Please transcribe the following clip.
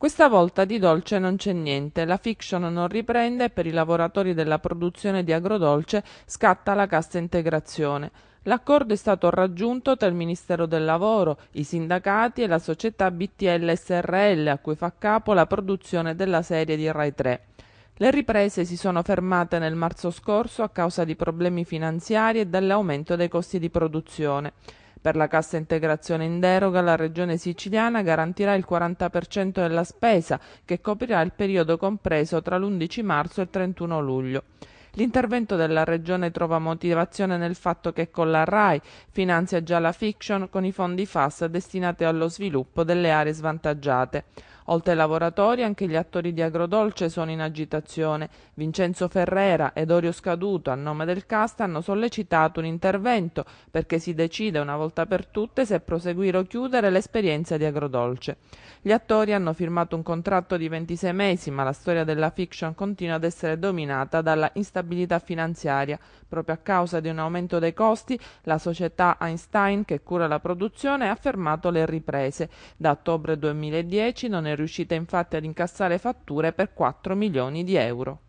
Questa volta di dolce non c'è niente, la fiction non riprende e per i lavoratori della produzione di Agrodolce scatta la cassa integrazione. L'accordo è stato raggiunto tra il Ministero del Lavoro, i sindacati e la società BTL SRL a cui fa capo la produzione della serie di Rai 3. Le riprese si sono fermate nel marzo scorso a causa di problemi finanziari e dell'aumento dei costi di produzione. Per la cassa integrazione in deroga la Regione siciliana garantirà il 40% della spesa che coprirà il periodo compreso tra l'11 marzo e il 31 luglio. L'intervento della Regione trova motivazione nel fatto che con la RAI finanzia già la fiction con i fondi FAS destinati allo sviluppo delle aree svantaggiate. Oltre ai lavoratori, anche gli attori di Agrodolce sono in agitazione. Vincenzo Ferrera ed Orio Scaduto, a nome del cast, hanno sollecitato un intervento perché si decide una volta per tutte se proseguire o chiudere l'esperienza di Agrodolce. Gli attori hanno firmato un contratto di 26 mesi, ma la storia della fiction continua ad essere dominata dalla instabilità finanziaria. Proprio a causa di un aumento dei costi, la società Einstein, che cura la produzione, ha fermato le riprese. Da ottobre 2010 non è è riuscita infatti ad incassare fatture per 4 milioni di euro